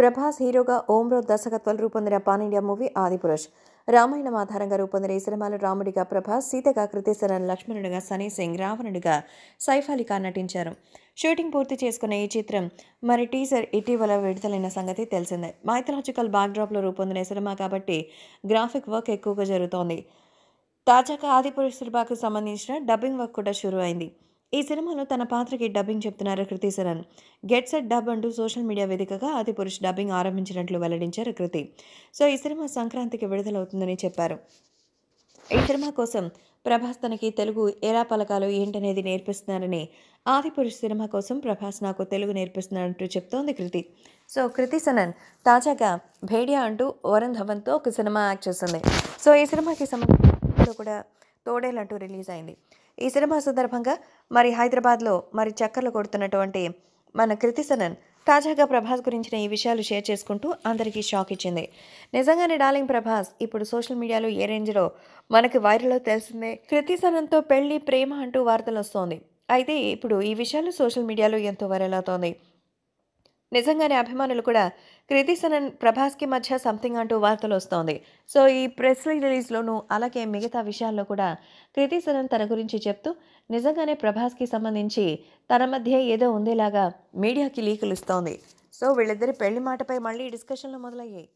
ప్రభాస్ హీరోగా ఓమ్రో దర్శకత్వాలు రూపొందిన pan India movie Adipurush Ramayana ఆధారంగా రూపొందిన ఈ సినిమాలో రాముడిగా ప్రభాస్ సీతగా కృతేశ్వర లక్ష్మణుడిగా సనీ సింగ్ రావణుడిగా సైఫ్ నటించారు షూటింగ్ పూర్తి చేసుకున్న ఈ చిత్రం మరి టీజర్ ఇటీవల విడుదలైన సంగతి తెలిసిందే మైథలాజికల్ బ్యాక్డ్రాప్లో రూపొందిన సినిమా కాబట్టి గ్రాఫిక్ వర్క్ ఎక్కువగా జరుగుతోంది తాజాగా ఆదిపురుష్ సినిమాకు సంబంధించిన డబ్బింగ్ వర్క్ కూడా షురు అయింది ఈ సినిమాలో తన పాత్రకి డబ్బింగ్ చెప్తున్నారు Kriti Sanon gets at dub అంటూ సోషల్ మీడియా వేదికగా ఆది పురుష్ డబ్బింగ్ ఆరంభించినట్లు వెల్లడించారు కృతి సో ఈ సినిమా సంక్రాంతికి విడుదలవుతుందని చెప్పారు ఈ సినిమా కోసం ప్రభాస్ తనకి తెలుగు ఎలా పలకాలో ఏంటనేది నేర్పిస్తున్నారని ఆదిపురుష్ సినిమా కోసం ప్రభాస్ నాకు తెలుగు నేర్పిస్తున్నాడంటూ చెప్తోంది కృతి సో కృతి సనన్ తాజాగా భేడియా అంటూ వరుణ్ ధవన్తో ఒక సినిమా యాక్ట్ చేస్తుంది సో ఈ సినిమాకి సంబంధించి కూడా తోడేలంటూ రిలీజ్ అయింది ఈ సినిమా సందర్భంగా మరి హైదరాబాద్లో మరి చక్కర్లు కొడుతున్నటువంటి మన కృతిసనన్ తాజాగా ప్రభాస్ గురించిన ఈ విషయాలు షేర్ చేసుకుంటూ అందరికీ షాక్ ఇచ్చింది నిజంగానే డాలింగ్ ప్రభాస్ ఇప్పుడు సోషల్ మీడియాలో ఏ రేంజ్లో మనకి వైరల్లో తెలిసిందే కృతిసనంతో పెళ్లి ప్రేమ అంటూ వార్తలు వస్తోంది అయితే ఇప్పుడు ఈ విషయాలు సోషల్ మీడియాలో ఎంతో వైరల్ అవుతోంది నిజంగానే అభిమానులు కూడా క్రితి సనన్ ప్రభాస్కి మధ్య సంథింగ్ అంటూ వార్తలు వస్తోంది సో ఈ ప్రెస్ రిలీజ్లోనూ అలాగే మిగతా విషయాల్లో కూడా సనన్ తన గురించి చెప్తూ నిజంగానే ప్రభాస్కి సంబంధించి తన మధ్య ఏదో ఉండేలాగా మీడియాకి లీకులు ఇస్తోంది సో వీళ్ళిద్దరి పెళ్లి మాటపై మళ్ళీ డిస్కషన్లు మొదలయ్యాయి